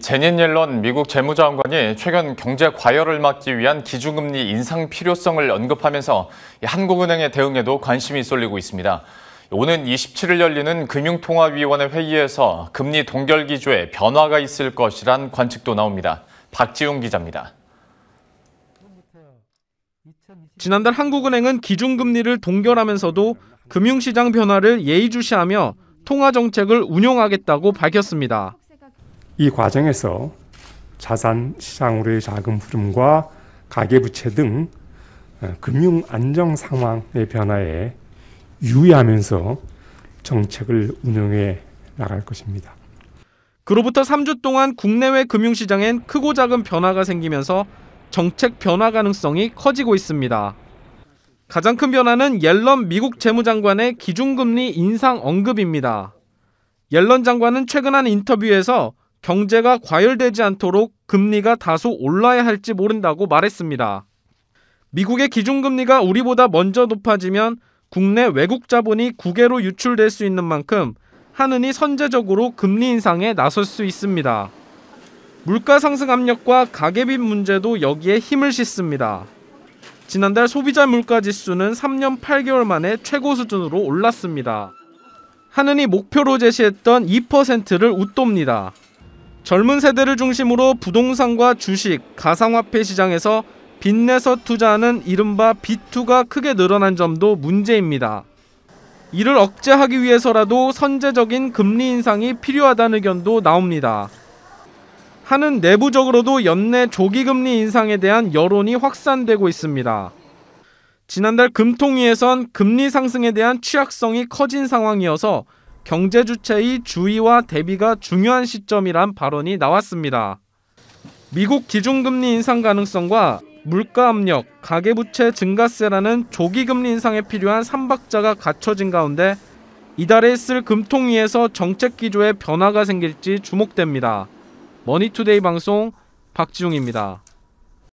제닌 옐런 미국 재무장관이 최근 경제 과열을 막기 위한 기준금리 인상 필요성을 언급하면서 한국은행의 대응에도 관심이 쏠리고 있습니다. 오는 27일 열리는 금융통화위원회 회의에서 금리 동결 기조에 변화가 있을 것이란 관측도 나옵니다. 박지웅 기자입니다. 지난달 한국은행은 기준금리를 동결하면서도 금융시장 변화를 예의주시하며 통화정책을 운용하겠다고 밝혔습니다. 이 과정에서 자산 시장으로의 자금 흐름과 가계부채 등 어, 금융 안정 상황의 변화에 유의하면서 정책을 운영해 나갈 것입니다. 그로부터 3주 동안 국내외 금융시장엔 크고 작은 변화가 생기면서 정책 변화 가능성이 커지고 있습니다. 가장 큰 변화는 옐런 미국 재무장관의 기준금리 인상 언급입니다. 옐런 장관은 최근 한 인터뷰에서 경제가 과열되지 않도록 금리가 다소 올라야 할지 모른다고 말했습니다. 미국의 기준금리가 우리보다 먼저 높아지면 국내 외국 자본이 국외로 유출될 수 있는 만큼 한은이 선제적으로 금리 인상에 나설 수 있습니다. 물가 상승 압력과 가계빚 문제도 여기에 힘을 싣습니다. 지난달 소비자 물가 지수는 3년 8개월 만에 최고 수준으로 올랐습니다. 한은이 목표로 제시했던 2%를 웃돕니다. 젊은 세대를 중심으로 부동산과 주식, 가상화폐 시장에서 빚내서 투자하는 이른바 B2가 크게 늘어난 점도 문제입니다. 이를 억제하기 위해서라도 선제적인 금리 인상이 필요하다는 의견도 나옵니다. 하는 내부적으로도 연내 조기금리 인상에 대한 여론이 확산되고 있습니다. 지난달 금통위에선 금리 상승에 대한 취약성이 커진 상황이어서 경제 주체의 주의와 대비가 중요한 시점이란 발언이 나왔습니다. 미국 기준금리 인상 가능성과 물가 압력, 가계부채 증가세라는 조기 금리 인상에 필요한 삼박자가 갖춰진 가운데 이달에 있을 금통위에서 정책 기조에 변화가 생길지 주목됩니다. 머니투데이 방송 박지웅입니다.